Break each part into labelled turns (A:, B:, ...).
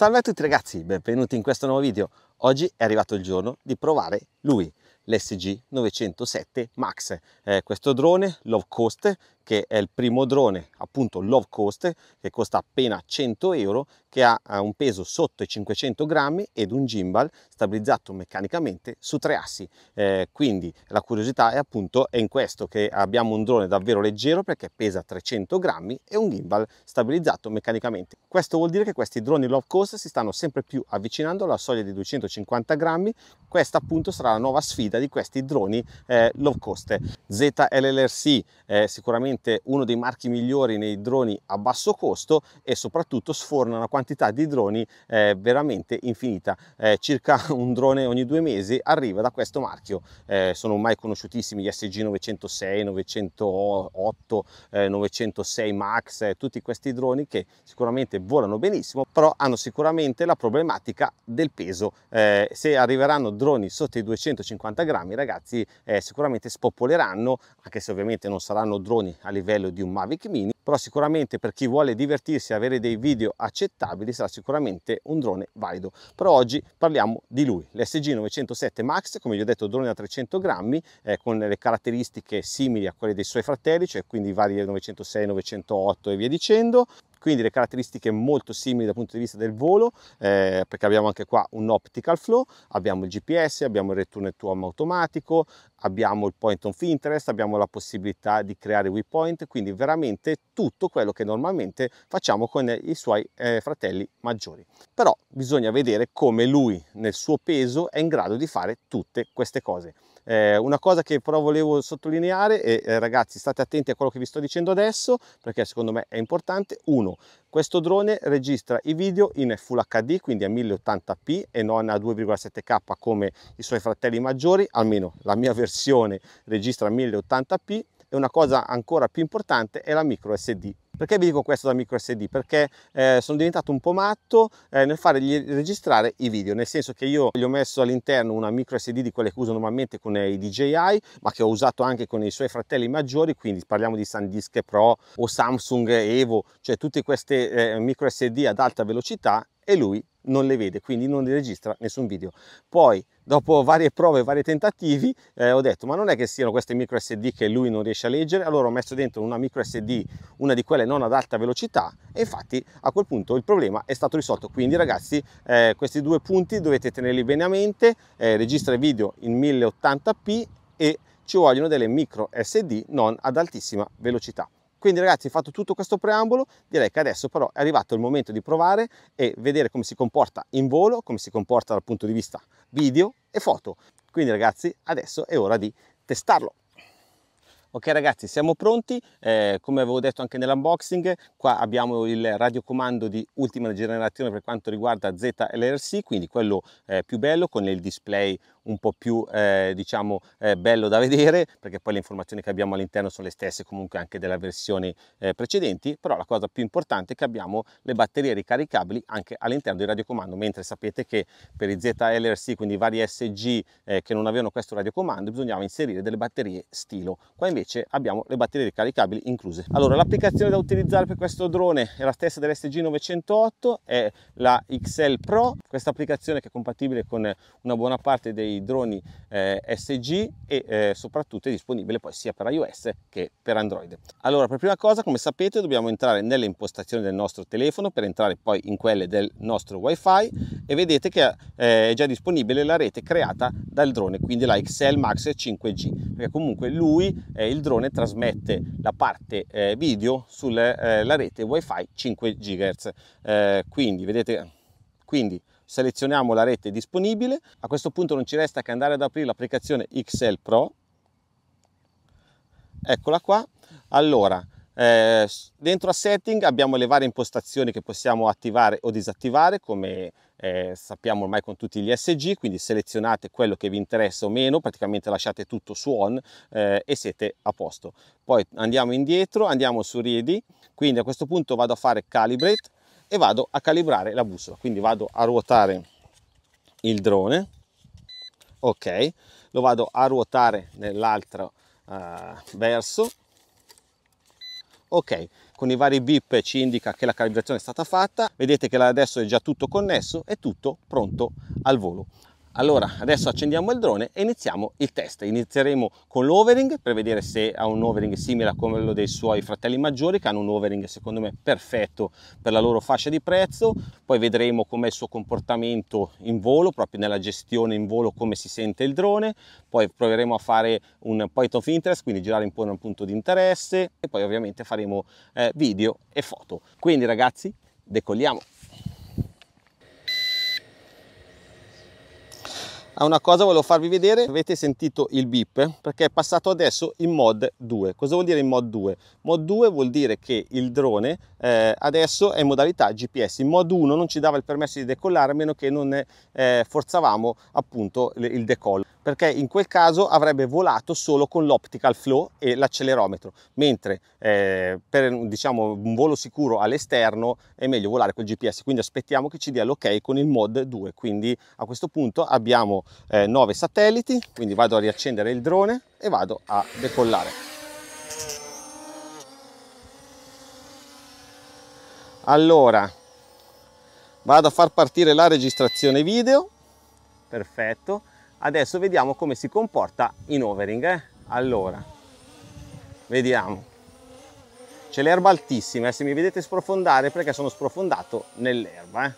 A: Salve a tutti ragazzi, benvenuti in questo nuovo video. Oggi è arrivato il giorno di provare lui, l'SG 907 Max. Eh, questo drone low cost che è il primo drone appunto low cost che costa appena 100 euro che ha un peso sotto i 500 grammi ed un gimbal stabilizzato meccanicamente su tre assi eh, quindi la curiosità è appunto è in questo che abbiamo un drone davvero leggero perché pesa 300 grammi e un gimbal stabilizzato meccanicamente questo vuol dire che questi droni low cost si stanno sempre più avvicinando alla soglia di 250 grammi questa appunto sarà la nuova sfida di questi droni eh, low cost ZLLRC eh, sicuramente sicuramente uno dei marchi migliori nei droni a basso costo e soprattutto sforna una quantità di droni eh, veramente infinita. Eh, circa un drone ogni due mesi arriva da questo marchio. Eh, sono mai conosciutissimi gli SG 906, 908, 906 Max, eh, tutti questi droni che sicuramente volano benissimo, però hanno sicuramente la problematica del peso. Eh, se arriveranno droni sotto i 250 grammi, ragazzi, eh, sicuramente spopoleranno, anche se ovviamente non saranno droni a livello di un Mavic Mini, però sicuramente per chi vuole divertirsi e avere dei video accettabili sarà sicuramente un drone valido. Però oggi parliamo di lui, l'SG 907 Max, come vi ho detto drone da 300 grammi, eh, con le caratteristiche simili a quelle dei suoi fratelli, cioè quindi i vari 906, 908 e via dicendo, quindi le caratteristiche molto simili dal punto di vista del volo eh, perché abbiamo anche qua un optical flow abbiamo il gps abbiamo il return to home automatico abbiamo il point of interest abbiamo la possibilità di creare waypoint quindi veramente tutto quello che normalmente facciamo con i suoi eh, fratelli maggiori però bisogna vedere come lui nel suo peso è in grado di fare tutte queste cose eh, una cosa che però volevo sottolineare, e eh, ragazzi state attenti a quello che vi sto dicendo adesso, perché secondo me è importante, uno, questo drone registra i video in Full HD, quindi a 1080p e non a 2,7K come i suoi fratelli maggiori, almeno la mia versione registra 1080p, e una cosa ancora più importante è la micro SD. Perché vi dico questo da micro SD? Perché eh, sono diventato un po' matto eh, nel fargli registrare i video, nel senso che io gli ho messo all'interno una micro SD di quelle che uso normalmente con eh, i DJI, ma che ho usato anche con i suoi fratelli maggiori, quindi parliamo di SanDisk Pro o Samsung Evo, cioè tutte queste eh, micro SD ad alta velocità e lui non le vede, quindi non le registra nessun video. Poi dopo varie prove, vari tentativi, eh, ho detto ma non è che siano queste micro SD che lui non riesce a leggere, allora ho messo dentro una micro SD, una di quelle non ad alta velocità e infatti a quel punto il problema è stato risolto. Quindi ragazzi eh, questi due punti dovete tenerli bene a mente, eh, registra video in 1080p e ci vogliono delle micro SD non ad altissima velocità. Quindi ragazzi fatto tutto questo preambolo direi che adesso però è arrivato il momento di provare e vedere come si comporta in volo, come si comporta dal punto di vista video e foto. Quindi ragazzi, adesso è ora di testarlo. Ok ragazzi, siamo pronti, eh, come avevo detto anche nell'unboxing, qua abbiamo il radiocomando di ultima generazione per quanto riguarda ZLRC, quindi quello eh, più bello con il display un po' più eh, diciamo eh, bello da vedere perché poi le informazioni che abbiamo all'interno sono le stesse comunque anche della versione eh, precedenti però la cosa più importante è che abbiamo le batterie ricaricabili anche all'interno del radiocomando mentre sapete che per i ZLRC quindi vari SG eh, che non avevano questo radiocomando bisognava inserire delle batterie stilo qua invece abbiamo le batterie ricaricabili incluse allora l'applicazione da utilizzare per questo drone è la stessa dell'SG 908 è la XL Pro questa applicazione che è compatibile con una buona parte dei droni eh, SG e eh, soprattutto è disponibile poi sia per iOS che per Android. Allora per prima cosa come sapete dobbiamo entrare nelle impostazioni del nostro telefono per entrare poi in quelle del nostro wifi e vedete che eh, è già disponibile la rete creata dal drone quindi la XL Max 5G perché comunque lui eh, il drone trasmette la parte eh, video sulla eh, rete wifi 5 GHz quindi vedete quindi selezioniamo la rete disponibile, a questo punto non ci resta che andare ad aprire l'applicazione XL Pro, eccola qua, allora eh, dentro a setting abbiamo le varie impostazioni che possiamo attivare o disattivare come eh, sappiamo ormai con tutti gli SG, quindi selezionate quello che vi interessa o meno, praticamente lasciate tutto su on eh, e siete a posto. Poi andiamo indietro, andiamo su ready, quindi a questo punto vado a fare calibrate, e vado a calibrare la bussola quindi vado a ruotare il drone ok lo vado a ruotare nell'altro eh, verso ok con i vari bip ci indica che la calibrazione è stata fatta vedete che adesso è già tutto connesso e tutto pronto al volo allora, adesso accendiamo il drone e iniziamo il test. Inizieremo con l'overing per vedere se ha un overing simile a quello dei suoi fratelli maggiori, che hanno un overing secondo me perfetto per la loro fascia di prezzo. Poi vedremo com'è il suo comportamento in volo, proprio nella gestione in volo, come si sente il drone. Poi proveremo a fare un point of interest, quindi girare un po' in un punto di interesse. E poi ovviamente faremo eh, video e foto. Quindi ragazzi, decolliamo! a una cosa volevo farvi vedere avete sentito il beep perché è passato adesso in mod 2 cosa vuol dire in mod 2 mod 2 vuol dire che il drone eh, adesso è in modalità gps in mod 1 non ci dava il permesso di decollare a meno che non eh, forzavamo appunto il decollo perché in quel caso avrebbe volato solo con l'optical flow e l'accelerometro, mentre eh, per diciamo, un volo sicuro all'esterno è meglio volare col GPS, quindi aspettiamo che ci dia l'ok con il mod 2, quindi a questo punto abbiamo eh, 9 satelliti, quindi vado a riaccendere il drone e vado a decollare. Allora, vado a far partire la registrazione video, perfetto, adesso vediamo come si comporta in overing eh? allora vediamo c'è l'erba altissima eh? se mi vedete sprofondare perché sono sprofondato nell'erba eh?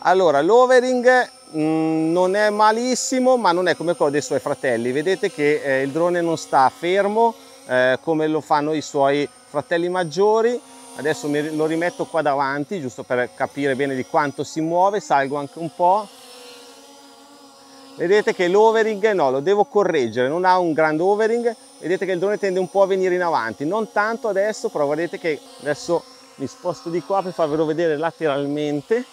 A: allora l'overing mm, non è malissimo ma non è come quello dei suoi fratelli vedete che eh, il drone non sta fermo eh, come lo fanno i suoi fratelli maggiori adesso lo rimetto qua davanti giusto per capire bene di quanto si muove salgo anche un po' vedete che l'overing no, lo devo correggere, non ha un grande overing, vedete che il drone tende un po' a venire in avanti, non tanto adesso, però vedete che adesso mi sposto di qua per farvelo vedere lateralmente,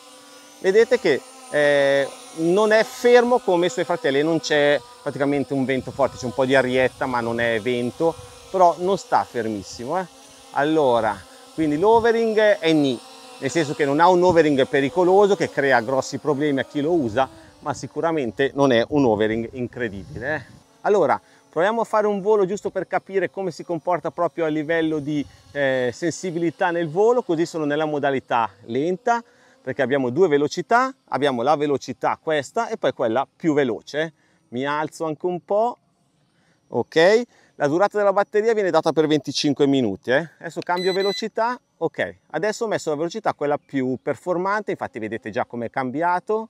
A: vedete che eh, non è fermo come i suoi fratelli, non c'è praticamente un vento forte, c'è un po' di arietta ma non è vento, però non sta fermissimo. Eh. Allora, quindi l'overing è ni, nel senso che non ha un overing pericoloso che crea grossi problemi a chi lo usa, ma sicuramente non è un overing incredibile. Eh. Allora, proviamo a fare un volo giusto per capire come si comporta proprio a livello di eh, sensibilità nel volo, così sono nella modalità lenta, perché abbiamo due velocità, abbiamo la velocità questa e poi quella più veloce. Eh. Mi alzo anche un po', ok? La durata della batteria viene data per 25 minuti, eh? adesso cambio velocità, ok, adesso ho messo la velocità quella più performante, infatti vedete già come è cambiato,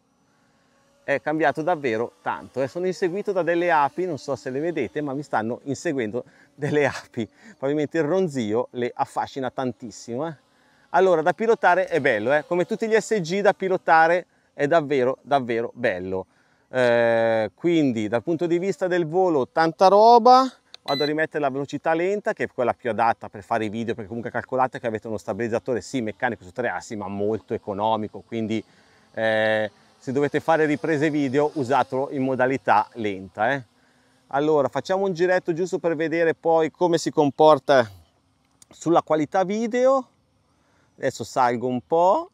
A: è cambiato davvero tanto e eh. sono inseguito da delle api, non so se le vedete, ma mi stanno inseguendo delle api. Probabilmente il ronzio le affascina tantissimo. Eh? Allora, da pilotare è bello, eh? come tutti gli SG da pilotare è davvero, davvero bello. Eh, quindi dal punto di vista del volo tanta roba, vado a rimettere la velocità lenta che è quella più adatta per fare i video perché comunque calcolate che avete uno stabilizzatore sì meccanico su tre assi ma molto economico, quindi... Eh, se dovete fare riprese video usatelo in modalità lenta. Eh. Allora facciamo un giretto giusto per vedere poi come si comporta sulla qualità video. Adesso salgo un po'.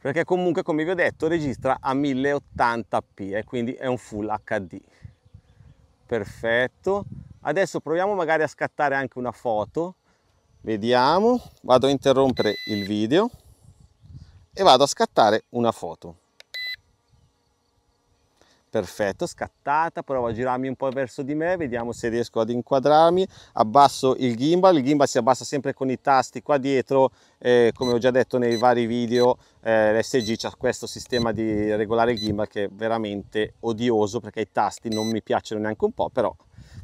A: perché comunque come vi ho detto registra a 1080p e eh, quindi è un full HD perfetto adesso proviamo magari a scattare anche una foto vediamo vado a interrompere il video e vado a scattare una foto perfetto scattata provo a girarmi un po' verso di me vediamo se riesco ad inquadrarmi abbasso il gimbal il gimbal si abbassa sempre con i tasti qua dietro eh, come ho già detto nei vari video eh, l'SG ha questo sistema di regolare il gimbal che è veramente odioso perché i tasti non mi piacciono neanche un po' però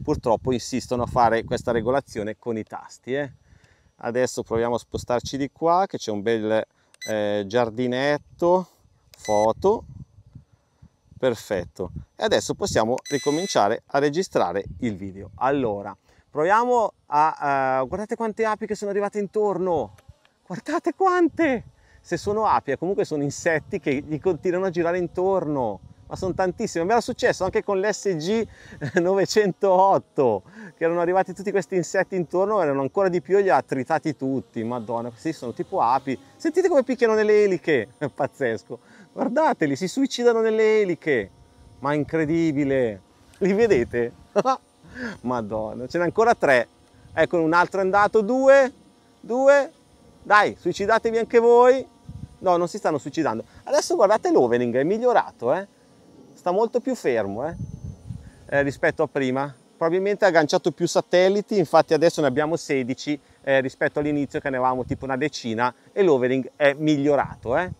A: purtroppo insistono a fare questa regolazione con i tasti eh adesso proviamo a spostarci di qua che c'è un bel eh, giardinetto foto perfetto e adesso possiamo ricominciare a registrare il video allora proviamo a uh, guardate quante api che sono arrivate intorno guardate quante se sono api eh, comunque sono insetti che gli continuano a girare intorno ma sono tantissime. Mi era successo anche con l'SG 908, che erano arrivati tutti questi insetti intorno, erano ancora di più e li ha tritati tutti. Madonna, questi sono tipo api. Sentite come picchiano nelle eliche, è pazzesco. Guardateli, si suicidano nelle eliche. Ma incredibile. Li vedete? Madonna, ce n'è ancora tre. Ecco, un altro è andato, due, due. Dai, suicidatevi anche voi. No, non si stanno suicidando. Adesso guardate l'ovening, è migliorato, eh? sta molto più fermo eh, eh? rispetto a prima probabilmente ha agganciato più satelliti infatti adesso ne abbiamo 16 eh, rispetto all'inizio che ne avevamo tipo una decina e l'overing è migliorato eh.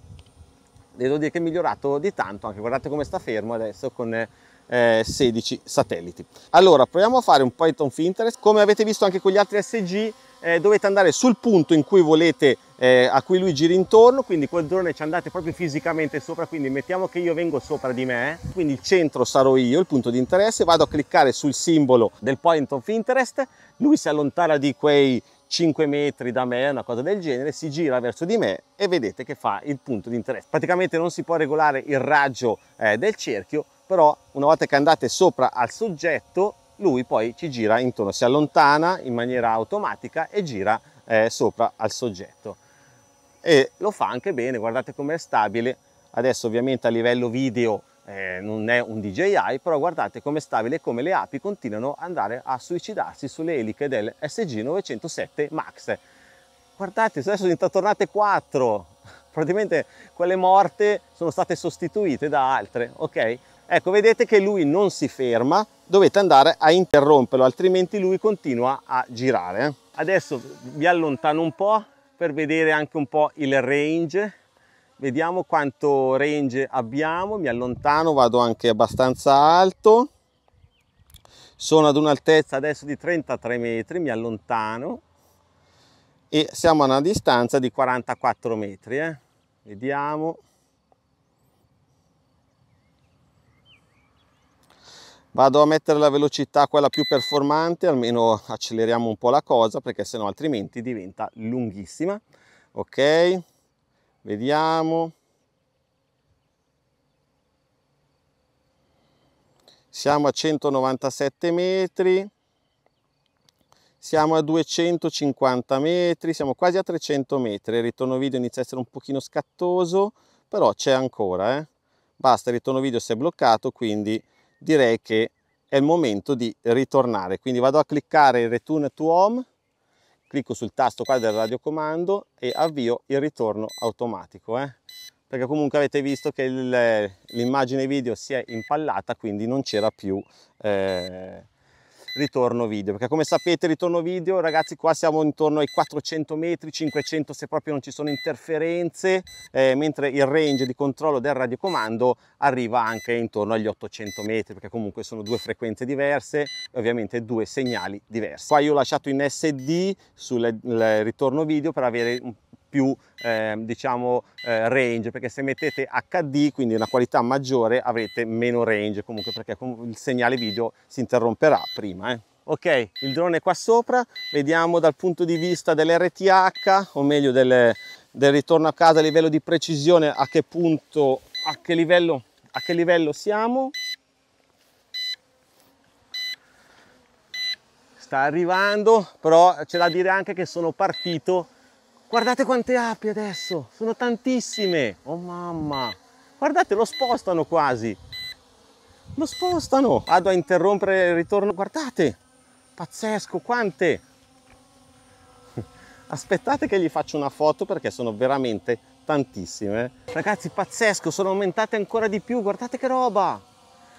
A: devo dire che è migliorato di tanto anche guardate come sta fermo adesso con 16 eh, satelliti allora proviamo a fare un Python interest come avete visto anche con gli altri SG eh, dovete andare sul punto in cui volete eh, a cui lui gira intorno quindi quel drone ci andate proprio fisicamente sopra quindi mettiamo che io vengo sopra di me quindi il centro sarò io il punto di interesse vado a cliccare sul simbolo del point of interest lui si allontana di quei 5 metri da me, una cosa del genere, si gira verso di me e vedete che fa il punto di interesse. Praticamente non si può regolare il raggio eh, del cerchio, però una volta che andate sopra al soggetto lui poi ci gira intorno, si allontana in maniera automatica e gira eh, sopra al soggetto. E lo fa anche bene, guardate com'è stabile, adesso ovviamente a livello video eh, non è un DJI, però guardate com'è stabile e come le api continuano ad andare a suicidarsi sulle eliche del SG907 Max. Guardate, adesso sono tornate 4, praticamente quelle morte sono state sostituite da altre, ok? Ecco, vedete che lui non si ferma, dovete andare a interromperlo, altrimenti lui continua a girare. Eh. Adesso vi allontano un po' per vedere anche un po' il range. Vediamo quanto range abbiamo, mi allontano, vado anche abbastanza alto. Sono ad un'altezza adesso di 33 metri, mi allontano e siamo a una distanza di 44 metri. Eh? Vediamo. Vado a mettere la velocità quella più performante, almeno acceleriamo un po' la cosa perché sennò altrimenti diventa lunghissima. Ok, vediamo. Siamo a 197 metri, siamo a 250 metri, siamo quasi a 300 metri. Il ritorno video inizia a essere un pochino scattoso, però c'è ancora. Eh? Basta, il ritorno video si è bloccato, quindi direi che è il momento di ritornare. Quindi vado a cliccare Return to Home, clicco sul tasto qua del radiocomando e avvio il ritorno automatico. Eh? Perché comunque avete visto che l'immagine video si è impallata, quindi non c'era più... Eh, ritorno video perché come sapete ritorno video ragazzi qua siamo intorno ai 400 metri 500 se proprio non ci sono interferenze eh, mentre il range di controllo del radiocomando arriva anche intorno agli 800 metri perché comunque sono due frequenze diverse e ovviamente due segnali diversi qua io ho lasciato in sd sul eh, ritorno video per avere un più eh, diciamo eh, range perché se mettete HD quindi una qualità maggiore avrete meno range comunque perché il segnale video si interromperà prima eh. ok il drone qua sopra vediamo dal punto di vista dell'RTH o meglio delle, del ritorno a casa a livello di precisione a che punto a che livello, a che livello siamo sta arrivando però c'è da dire anche che sono partito Guardate quante api adesso, sono tantissime. Oh mamma, guardate lo spostano quasi. Lo spostano. Vado a interrompere il ritorno. Guardate, pazzesco, quante. Aspettate che gli faccio una foto perché sono veramente tantissime. Ragazzi, pazzesco, sono aumentate ancora di più. Guardate che roba.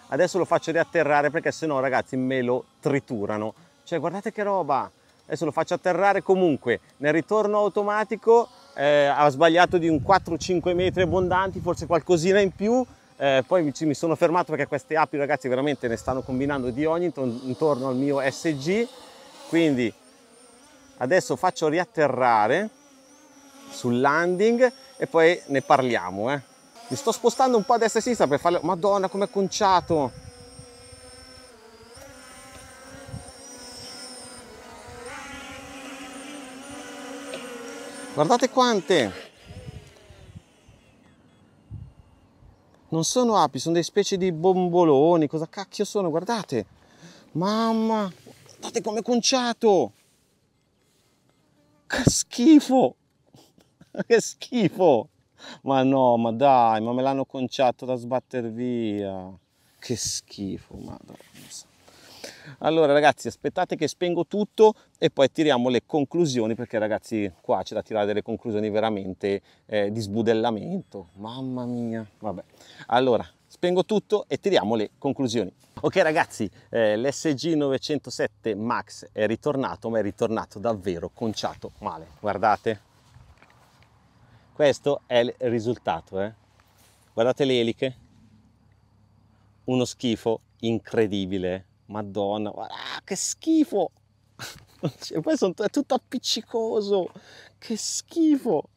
A: Adesso lo faccio riatterrare perché sennò ragazzi me lo triturano. Cioè, guardate che roba adesso lo faccio atterrare comunque nel ritorno automatico eh, ha sbagliato di un 4-5 metri abbondanti forse qualcosina in più eh, poi mi sono fermato perché queste api ragazzi veramente ne stanno combinando di ogni intorno al mio SG quindi adesso faccio riatterrare sul landing e poi ne parliamo eh. mi sto spostando un po' a destra e a sinistra per farlo madonna com'è conciato Guardate quante! Non sono api, sono delle specie di bomboloni. Cosa cacchio sono? Guardate! Mamma! Guardate come è conciato! Che schifo! che schifo! Ma no, ma dai, ma me l'hanno conciato da sbatter via. Che schifo, madonna. Allora ragazzi aspettate che spengo tutto e poi tiriamo le conclusioni perché ragazzi qua c'è da tirare delle conclusioni veramente eh, di sbudellamento. Mamma mia, vabbè. Allora spengo tutto e tiriamo le conclusioni. Ok ragazzi, eh, l'SG 907 Max è ritornato ma è ritornato davvero conciato male. Guardate. Questo è il risultato, eh. Guardate le eliche. Uno schifo incredibile. Eh. Madonna, guarda, ah, che schifo! e cioè, poi sono, è tutto appiccicoso, che schifo!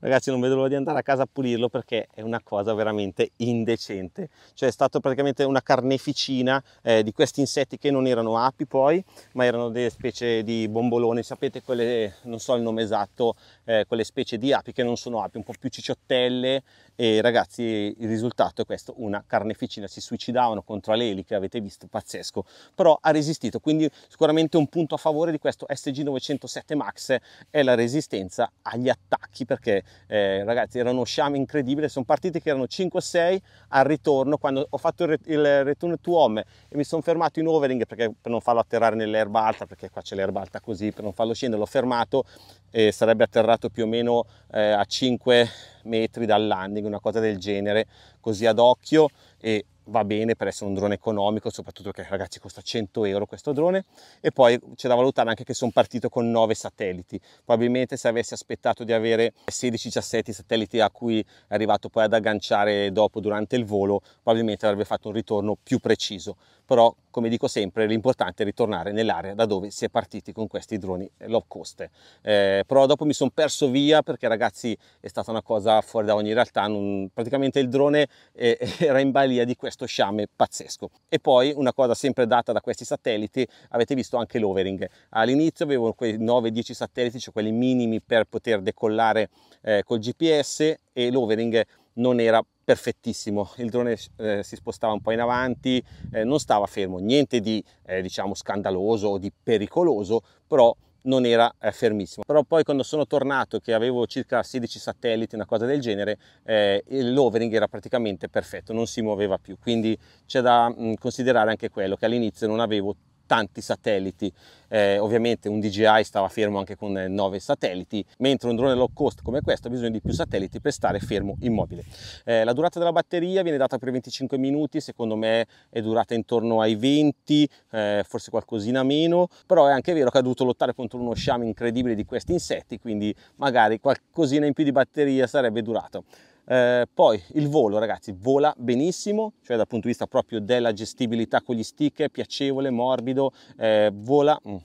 A: Ragazzi non vedo l'ora di andare a casa a pulirlo perché è una cosa veramente indecente. Cioè è stata praticamente una carneficina eh, di questi insetti che non erano api poi, ma erano delle specie di bomboloni, sapete quelle, non so il nome esatto, eh, quelle specie di api che non sono api, un po' più cicciottelle e ragazzi il risultato è questo, una carneficina, si suicidavano contro le che avete visto, pazzesco, però ha resistito, quindi sicuramente un punto a favore di questo SG907 Max è la resistenza agli attacchi pacchi perché eh, ragazzi era uno sciame incredibile, sono partiti che erano 5-6 al ritorno, quando ho fatto il, il return to home e mi sono fermato in overing perché, per non farlo atterrare nell'erba alta, perché qua c'è l'erba alta così, per non farlo scendere l'ho fermato e sarebbe atterrato più o meno eh, a 5 metri dal landing, una cosa del genere, così ad occhio e va bene per essere un drone economico, soprattutto perché ragazzi costa 100 euro questo drone e poi c'è da valutare anche che sono partito con 9 satelliti, probabilmente se avessi aspettato di avere 16-17 satelliti a cui è arrivato poi ad agganciare dopo durante il volo probabilmente avrebbe fatto un ritorno più preciso però come dico sempre l'importante è ritornare nell'area da dove si è partiti con questi droni low cost eh, però dopo mi sono perso via perché ragazzi è stata una cosa fuori da ogni realtà non, praticamente il drone eh, era in balia di questo sciame pazzesco e poi una cosa sempre data da questi satelliti avete visto anche l'overing all'inizio avevo quei 9-10 satelliti cioè quelli minimi per poter decollare eh, col gps e l'overing non era perfettissimo, il drone eh, si spostava un po' in avanti, eh, non stava fermo, niente di eh, diciamo scandaloso o di pericoloso, però non era eh, fermissimo. Però poi quando sono tornato che avevo circa 16 satelliti, una cosa del genere, eh, l'overing era praticamente perfetto, non si muoveva più, quindi c'è da mh, mm, considerare anche quello che all'inizio non avevo tanti satelliti, eh, ovviamente un DJI stava fermo anche con 9 eh, satelliti, mentre un drone low cost come questo ha bisogno di più satelliti per stare fermo immobile. Eh, la durata della batteria viene data per 25 minuti, secondo me è durata intorno ai 20, eh, forse qualcosina meno, però è anche vero che ha dovuto lottare contro uno sciame incredibile di questi insetti, quindi magari qualcosina in più di batteria sarebbe durato. Eh, poi il volo ragazzi vola benissimo cioè dal punto di vista proprio della gestibilità con gli stick è piacevole morbido eh, vola mm,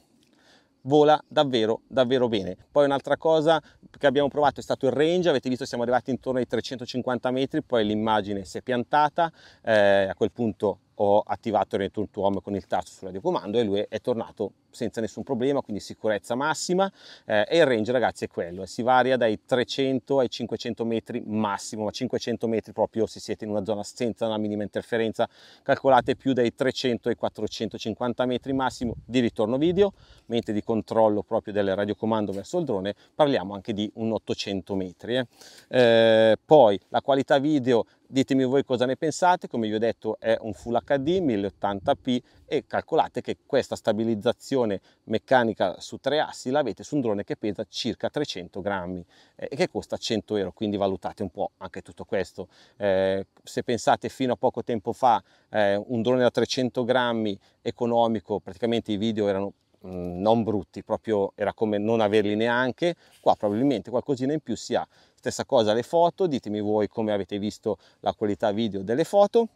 A: vola davvero davvero bene poi un'altra cosa che abbiamo provato è stato il range avete visto siamo arrivati intorno ai 350 metri poi l'immagine si è piantata eh, a quel punto ho attivato il return to home con il tasto sulla comando e lui è tornato senza nessun problema, quindi sicurezza massima eh, e il range ragazzi è quello, si varia dai 300 ai 500 metri massimo, ma 500 metri proprio se siete in una zona senza una minima interferenza, calcolate più dai 300 ai 450 metri massimo di ritorno video, mentre di controllo proprio del radiocomando verso il drone parliamo anche di un 800 metri. Eh. eh. poi la qualità video Ditemi voi cosa ne pensate, come vi ho detto è un Full HD 1080p e calcolate che questa stabilizzazione meccanica su tre assi l'avete su un drone che pesa circa 300 grammi eh, e che costa 100 euro, quindi valutate un po' anche tutto questo. Eh, se pensate fino a poco tempo fa eh, un drone da 300 grammi economico, praticamente i video erano non brutti, proprio era come non averli neanche, qua probabilmente qualcosina in più si ha. Stessa cosa le foto, ditemi voi come avete visto la qualità video delle foto,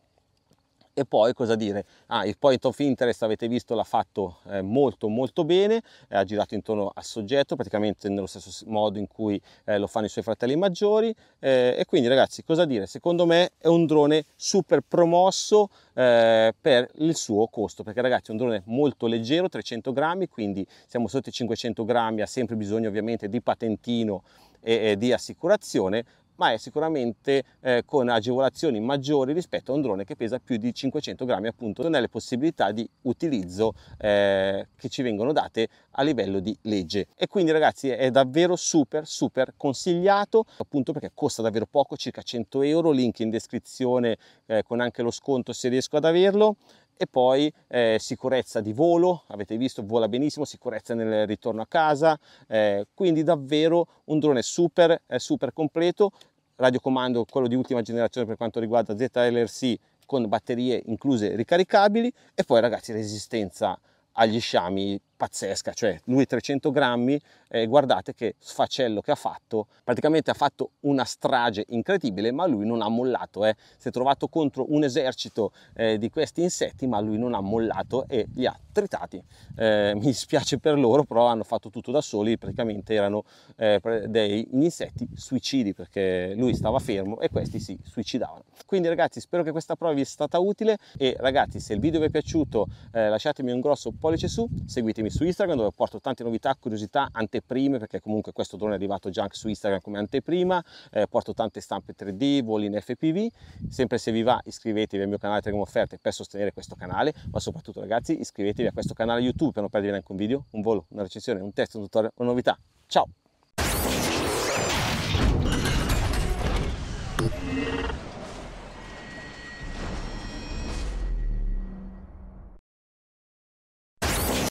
A: e poi cosa dire ah il point of interest avete visto l'ha fatto eh, molto molto bene eh, ha girato intorno al soggetto praticamente nello stesso modo in cui eh, lo fanno i suoi fratelli maggiori eh, e quindi ragazzi cosa dire secondo me è un drone super promosso eh, per il suo costo perché ragazzi è un drone molto leggero 300 grammi quindi siamo sotto i 500 grammi ha sempre bisogno ovviamente di patentino e di assicurazione ma è sicuramente eh, con agevolazioni maggiori rispetto a un drone che pesa più di 500 grammi appunto nelle possibilità di utilizzo eh, che ci vengono date a livello di legge e quindi ragazzi è davvero super super consigliato appunto perché costa davvero poco circa 100 euro link in descrizione eh, con anche lo sconto se riesco ad averlo e poi eh, sicurezza di volo, avete visto vola benissimo, sicurezza nel ritorno a casa, eh, quindi davvero un drone super, eh, super completo, radiocomando quello di ultima generazione per quanto riguarda ZLRC con batterie incluse ricaricabili e poi ragazzi resistenza agli sciami pazzesca, cioè lui 300 grammi eh, guardate che sfacello che ha fatto, praticamente ha fatto una strage incredibile, ma lui non ha mollato, eh. si è trovato contro un esercito eh, di questi insetti, ma lui non ha mollato e li ha tritati. Eh, mi dispiace per loro, però hanno fatto tutto da soli, praticamente erano eh, dei insetti suicidi, perché lui stava fermo e questi si suicidavano. Quindi ragazzi, spero che questa prova vi sia stata utile e ragazzi, se il video vi è piaciuto eh, lasciatemi un grosso pollice su, seguitemi su Instagram dove porto tante novità, curiosità, anteprime, anteprime perché comunque questo drone è arrivato già anche su Instagram come anteprima, eh, porto tante stampe 3D, voli in FPV, sempre se vi va iscrivetevi al mio canale Tremo Offerte per sostenere questo canale, ma soprattutto ragazzi iscrivetevi a questo canale YouTube per non perdere neanche un video, un volo, una recensione, un test, un tutorial, una novità. Ciao!